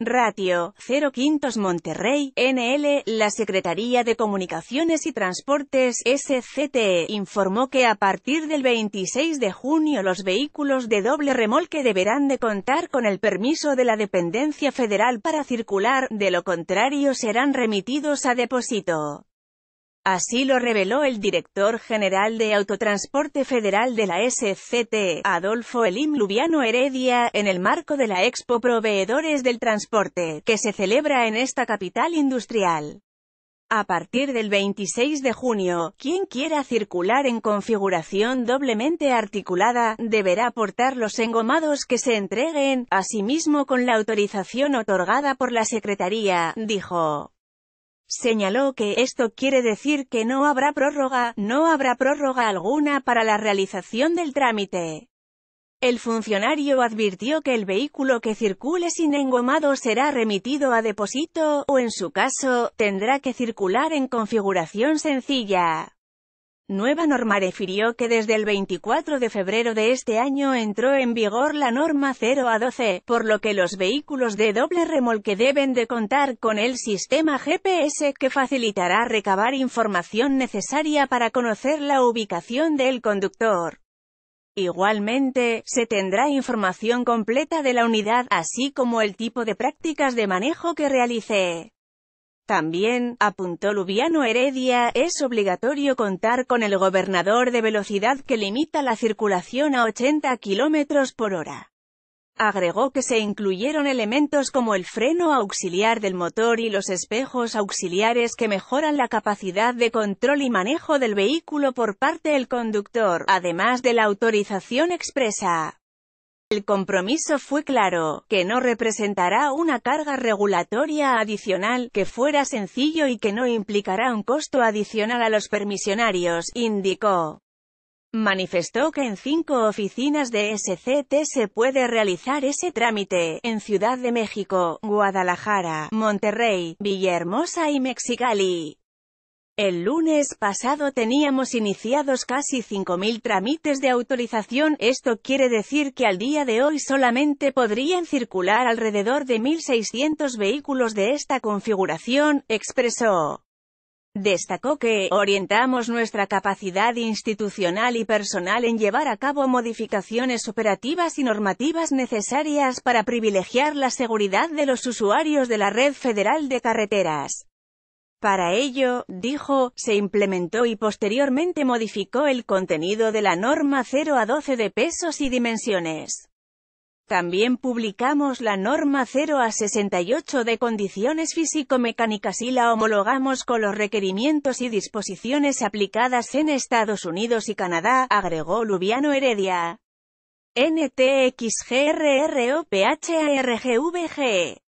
Ratio, 05 Quintos Monterrey, NL, la Secretaría de Comunicaciones y Transportes, SCTE, informó que a partir del 26 de junio los vehículos de doble remolque deberán de contar con el permiso de la dependencia federal para circular, de lo contrario serán remitidos a depósito. Así lo reveló el director general de Autotransporte Federal de la SCT, Adolfo Elim Lubiano Heredia, en el marco de la Expo Proveedores del Transporte, que se celebra en esta capital industrial. A partir del 26 de junio, quien quiera circular en configuración doblemente articulada, deberá aportar los engomados que se entreguen, asimismo con la autorización otorgada por la Secretaría, dijo. Señaló que esto quiere decir que no habrá prórroga, no habrá prórroga alguna para la realización del trámite. El funcionario advirtió que el vehículo que circule sin engomado será remitido a depósito, o en su caso, tendrá que circular en configuración sencilla nueva norma refirió que desde el 24 de febrero de este año entró en vigor la norma 0 a 12, por lo que los vehículos de doble remolque deben de contar con el sistema GPS que facilitará recabar información necesaria para conocer la ubicación del conductor. Igualmente, se tendrá información completa de la unidad, así como el tipo de prácticas de manejo que realice. También, apuntó Lubiano Heredia, es obligatorio contar con el gobernador de velocidad que limita la circulación a 80 km por hora. Agregó que se incluyeron elementos como el freno auxiliar del motor y los espejos auxiliares que mejoran la capacidad de control y manejo del vehículo por parte del conductor, además de la autorización expresa. El compromiso fue claro, que no representará una carga regulatoria adicional, que fuera sencillo y que no implicará un costo adicional a los permisionarios, indicó. Manifestó que en cinco oficinas de SCT se puede realizar ese trámite, en Ciudad de México, Guadalajara, Monterrey, Villahermosa y Mexicali. El lunes pasado teníamos iniciados casi 5.000 trámites de autorización, esto quiere decir que al día de hoy solamente podrían circular alrededor de 1.600 vehículos de esta configuración, expresó. Destacó que, orientamos nuestra capacidad institucional y personal en llevar a cabo modificaciones operativas y normativas necesarias para privilegiar la seguridad de los usuarios de la red federal de carreteras. Para ello, dijo, se implementó y posteriormente modificó el contenido de la norma 0 a 12 de pesos y dimensiones. También publicamos la norma 0 a 68 de condiciones físico-mecánicas y la homologamos con los requerimientos y disposiciones aplicadas en Estados Unidos y Canadá, agregó Lubiano Heredia. NTXGRROPHARGVG